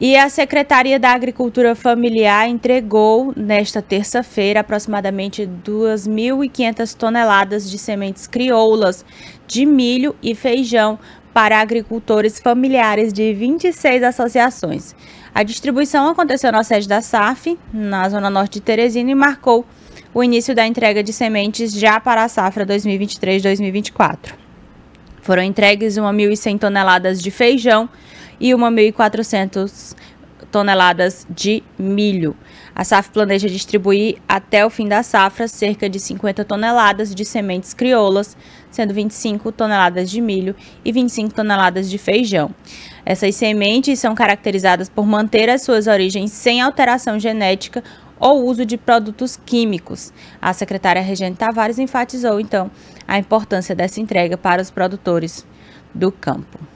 E a Secretaria da Agricultura Familiar entregou, nesta terça-feira, aproximadamente 2.500 toneladas de sementes crioulas de milho e feijão para agricultores familiares de 26 associações. A distribuição aconteceu na sede da SAF, na zona norte de Teresina, e marcou o início da entrega de sementes já para a safra 2023-2024. Foram entregues 1.100 toneladas de feijão e uma 1.400 toneladas de milho. A SAF planeja distribuir até o fim da safra cerca de 50 toneladas de sementes crioulas, sendo 25 toneladas de milho e 25 toneladas de feijão. Essas sementes são caracterizadas por manter as suas origens sem alteração genética ou uso de produtos químicos. A secretária regente Tavares enfatizou então a importância dessa entrega para os produtores do campo.